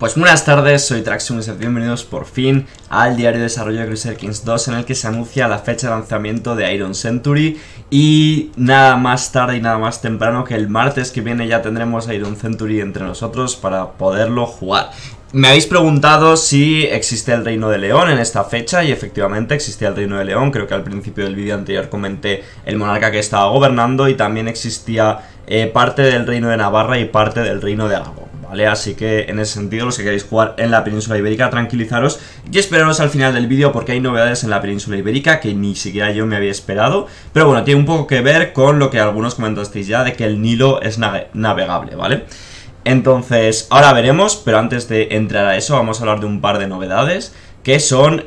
Pues buenas tardes, soy Traxxum y bienvenidos por fin al diario de desarrollo de Crusader Kings 2 en el que se anuncia la fecha de lanzamiento de Iron Century y nada más tarde y nada más temprano que el martes que viene ya tendremos Iron Century entre nosotros para poderlo jugar. Me habéis preguntado si existe el Reino de León en esta fecha y efectivamente existía el Reino de León, creo que al principio del vídeo anterior comenté el monarca que estaba gobernando y también existía eh, parte del Reino de Navarra y parte del Reino de Aragón. ¿vale? Así que en ese sentido, los que queréis jugar en la península ibérica, tranquilizaros y esperaros al final del vídeo porque hay novedades en la península ibérica que ni siquiera yo me había esperado. Pero bueno, tiene un poco que ver con lo que algunos comentasteis ya de que el Nilo es navegable, ¿vale? Entonces, ahora veremos, pero antes de entrar a eso vamos a hablar de un par de novedades que son 5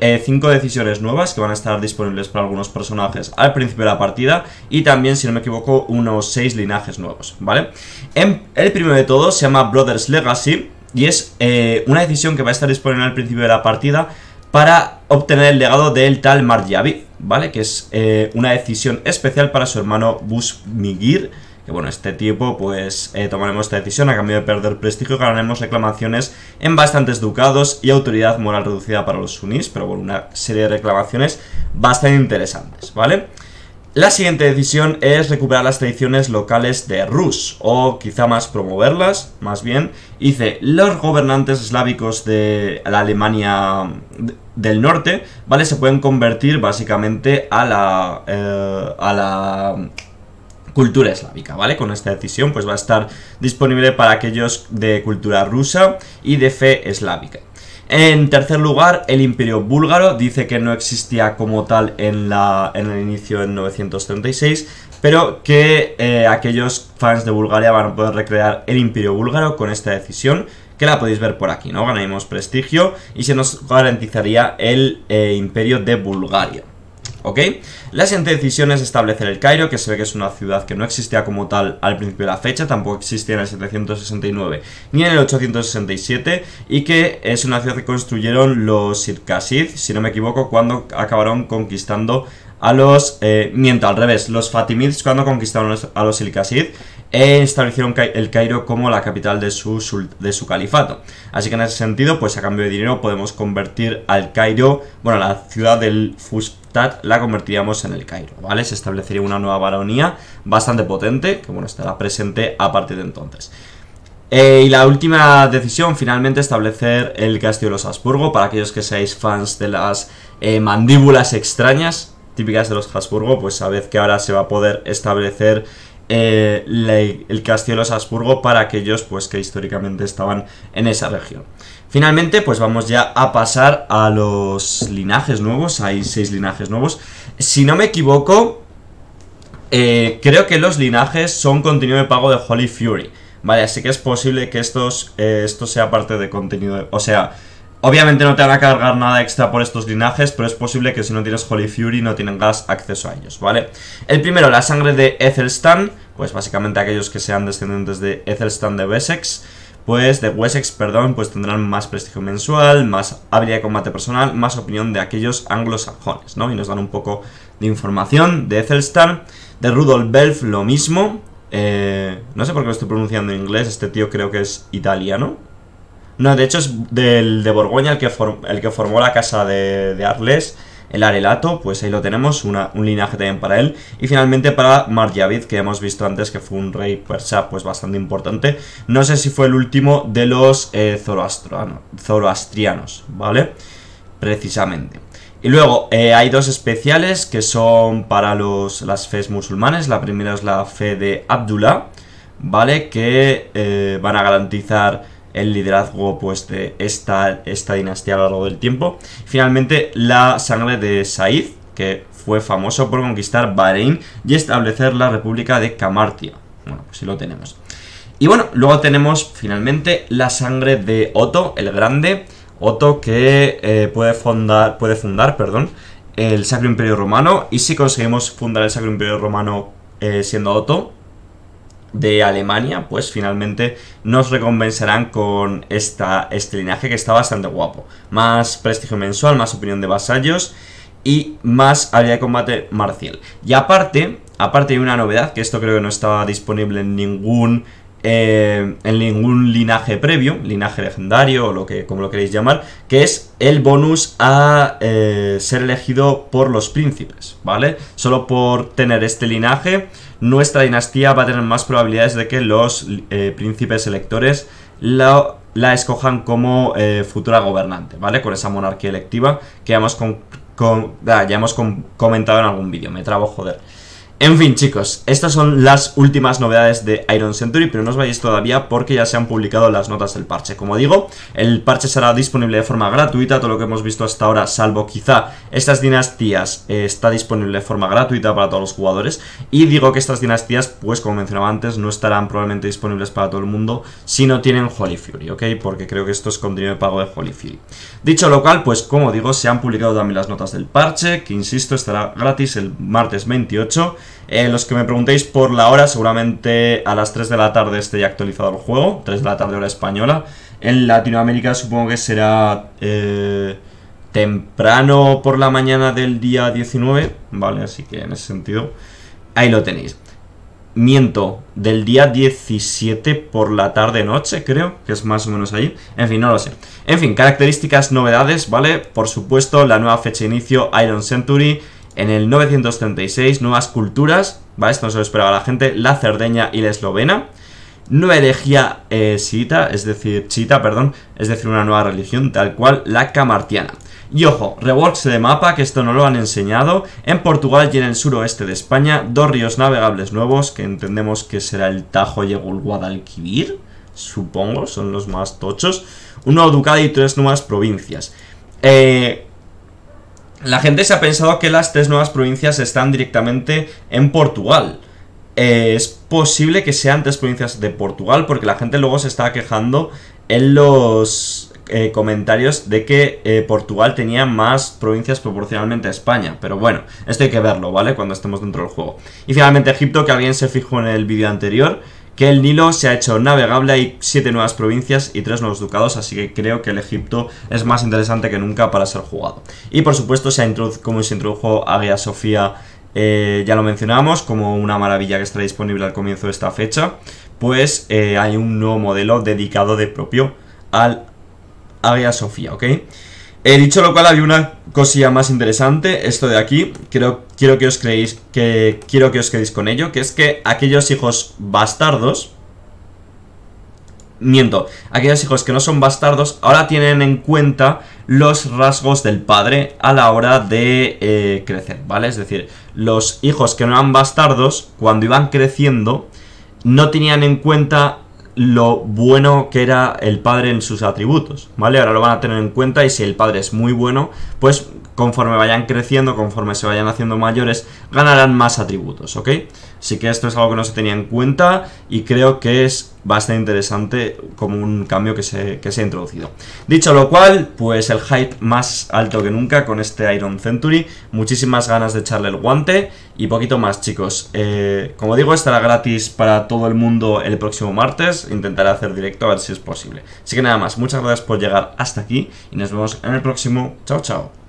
eh, decisiones nuevas que van a estar disponibles para algunos personajes al principio de la partida y también, si no me equivoco, unos 6 linajes nuevos, ¿vale? En, el primero de todos se llama Brothers Legacy y es eh, una decisión que va a estar disponible al principio de la partida para obtener el legado del tal Marjavi, ¿vale? Que es eh, una decisión especial para su hermano Busmigir que bueno, este tipo pues eh, tomaremos esta decisión a cambio de perder prestigio, ganaremos reclamaciones en bastantes ducados y autoridad moral reducida para los sunís, pero bueno, una serie de reclamaciones bastante interesantes, ¿vale? La siguiente decisión es recuperar las tradiciones locales de Rus, o quizá más promoverlas, más bien. Dice, los gobernantes eslávicos de la Alemania mm, del norte, ¿vale? Se pueden convertir básicamente a la, eh, a la cultura eslávica, ¿vale? Con esta decisión pues va a estar disponible para aquellos de cultura rusa y de fe eslávica. En tercer lugar, el imperio búlgaro dice que no existía como tal en, la, en el inicio en 936, pero que eh, aquellos fans de Bulgaria van a poder recrear el imperio búlgaro con esta decisión, que la podéis ver por aquí, ¿no? Ganaremos prestigio y se nos garantizaría el eh, imperio de Bulgaria. ¿ok? La siguiente decisión es establecer el Cairo, que se ve que es una ciudad que no existía como tal al principio de la fecha, tampoco existía en el 769 ni en el 867, y que es una ciudad que construyeron los Sircasid, si no me equivoco, cuando acabaron conquistando a los... Eh, miento, al revés, los Fatimids cuando conquistaron a los Ilkasid, eh, establecieron el Cairo como la capital de su, califato. Así que en ese sentido, pues a cambio de dinero podemos convertir al Cairo, bueno, la ciudad del Fustat la convertiríamos en el Cairo, ¿vale? Se establecería una nueva baronía bastante potente, que bueno, estará presente a partir de entonces. Eh, y la última decisión, finalmente, establecer el castillo de los Habsburgo, para aquellos que seáis fans de las eh, mandíbulas extrañas, típicas de los Habsburgo, pues sabed que ahora se va a poder establecer eh, el castillo de los Habsburgo para aquellos pues que históricamente estaban en esa región. Finalmente, pues vamos ya a pasar a los linajes nuevos. Hay seis linajes nuevos. Si no me equivoco, eh, creo que los linajes son contenido de pago de Holy Fury. Vale, así que es posible que estos, eh, esto sea parte de contenido, o sea, Obviamente no te van a cargar nada extra por estos linajes, pero es posible que si no tienes Holy Fury no tengas acceso a ellos, ¿vale? El primero, la sangre de Ethelstan, pues básicamente aquellos que sean descendientes de Ethelstan de Wessex, pues de Wessex, perdón, pues tendrán más prestigio mensual, más habilidad de combate personal, más opinión de aquellos anglosajones, ¿no? Y nos dan un poco de información de Ethelstan, de Rudolf Belf lo mismo, eh, no sé por qué lo estoy pronunciando en inglés, este tío creo que es italiano, no, de hecho es del de Borgoña el que, el que formó la casa de, Arles, el Arelato, pues ahí lo tenemos, un linaje también para él. Y finalmente para Marjavid, que hemos visto antes que fue un rey persa pues bastante importante. No sé si fue el último de los eh, ah, zoroastrianos, ¿vale? Precisamente. Y luego eh, hay dos especiales que son para los, las fes musulmanes. La primera es la fe de Abdullah, ¿vale? Que eh, van a garantizar el liderazgo pues de esta, esta dinastía a lo largo del tiempo. Finalmente, la sangre de Said, que fue famoso por conquistar Bahrein y establecer la República de Camartia. Bueno, pues sí lo tenemos. Y bueno, luego tenemos finalmente la sangre de Otto el Grande. Otto que eh, puede, fundar, puede fundar perdón, el Sacro Imperio Romano. Y si conseguimos fundar el Sacro Imperio Romano eh, siendo Otto, de Alemania, pues finalmente nos recompensarán con este linaje que está bastante guapo. Más prestigio mensual, más opinión de vasallos y más habilidad de combate marcial. Y aparte, aparte hay una novedad, que esto creo que no estaba disponible en ningún eh, en ningún linaje previo, linaje legendario o lo que, como lo queréis llamar, que es el bonus a eh, ser elegido por los príncipes, ¿vale? Solo por tener este linaje, nuestra dinastía va a tener más probabilidades de que los eh, príncipes electores la, escojan como futura gobernante, ¿vale? Con esa monarquía electiva que ya hemos, comentado en algún vídeo, me trabo joder. En fin, chicos, estas son las últimas novedades de Iron Century, pero no os vayáis todavía porque ya se han publicado las notas del parche. Como digo, el parche será disponible de forma gratuita, todo lo que hemos visto hasta ahora, salvo quizá estas dinastías, eh, está disponible de forma gratuita para todos los jugadores. Y digo que estas dinastías, pues como mencionaba antes, no estarán probablemente disponibles para todo el mundo si no tienen Holy Fury, ¿ok? Porque creo que esto es contenido de pago de Holy Fury. Dicho lo cual, pues como digo, se han publicado también las notas del parche, que insisto, estará gratis el martes 28 eh, los que me preguntéis por la hora, seguramente a las 3 de la tarde esté ya actualizado el juego, 3 de la tarde hora española. En Latinoamérica supongo que será eh, temprano por la mañana del día 19, ¿vale? Así que en ese sentido, ahí lo tenéis. Miento, del día 17 por la tarde-noche, creo, que es más o menos ahí. En fin, no lo sé. En fin, características, novedades, ¿vale? Por supuesto, la nueva fecha de inicio, Iron Century, en el 936, nuevas culturas, ¿vale? Esto no se lo esperaba la gente, la cerdeña y la eslovena. Nueva herejía eh, es decir, chita, perdón, es decir, una nueva religión, tal cual la camartiana. Y ojo, reworks de mapa, que esto no lo han enseñado. En Portugal y en el suroeste de España, dos ríos navegables nuevos, que entendemos que será el Tajo y el Guadalquivir, supongo, son los más tochos. Un nuevo ducado y tres nuevas provincias. Eh, la gente se ha pensado que las tres nuevas provincias están directamente en Portugal. Eh, es posible que sean tres provincias de Portugal porque la gente luego se está quejando en los eh, comentarios de que eh, Portugal tenía más provincias proporcionalmente a España. Pero bueno, esto hay que verlo, ¿vale? Cuando estemos dentro del juego. Y finalmente Egipto, que alguien se fijó en el vídeo anterior que el Nilo se ha hecho navegable, hay siete nuevas provincias y tres nuevos ducados, así que creo que el Egipto es más interesante que nunca para ser jugado. Y por supuesto, se como se introdujo Agia Sofía, eh, ya lo mencionamos, como una maravilla que estará disponible al comienzo de esta fecha, pues eh, hay un nuevo modelo dedicado de propio al Agia Sofía, ¿ok? He dicho lo cual, había una cosilla más interesante, esto de aquí, quiero, quiero que os creéis, que quiero que os quedéis con ello, que es que aquellos hijos bastardos, miento, aquellos hijos que no son bastardos, ahora tienen en cuenta los rasgos del padre a la hora de eh, crecer, ¿vale? Es decir, los hijos que no eran bastardos, cuando iban creciendo, no tenían en cuenta lo bueno que era el padre en sus atributos, ¿vale? Ahora lo van a tener en cuenta y si el padre es muy bueno, pues conforme vayan creciendo, conforme se vayan haciendo mayores, ganarán más atributos, ¿ok? Así que esto es algo que no se tenía en cuenta y creo que es bastante interesante como un cambio que se, ha introducido. Dicho lo cual, pues el hype más alto que nunca con este Iron Century, muchísimas ganas de echarle el guante y poquito más chicos. Eh, como digo, estará gratis para todo el mundo el próximo martes, intentaré hacer directo a ver si es posible. Así que nada más, muchas gracias por llegar hasta aquí y nos vemos en el próximo. Chao, chao.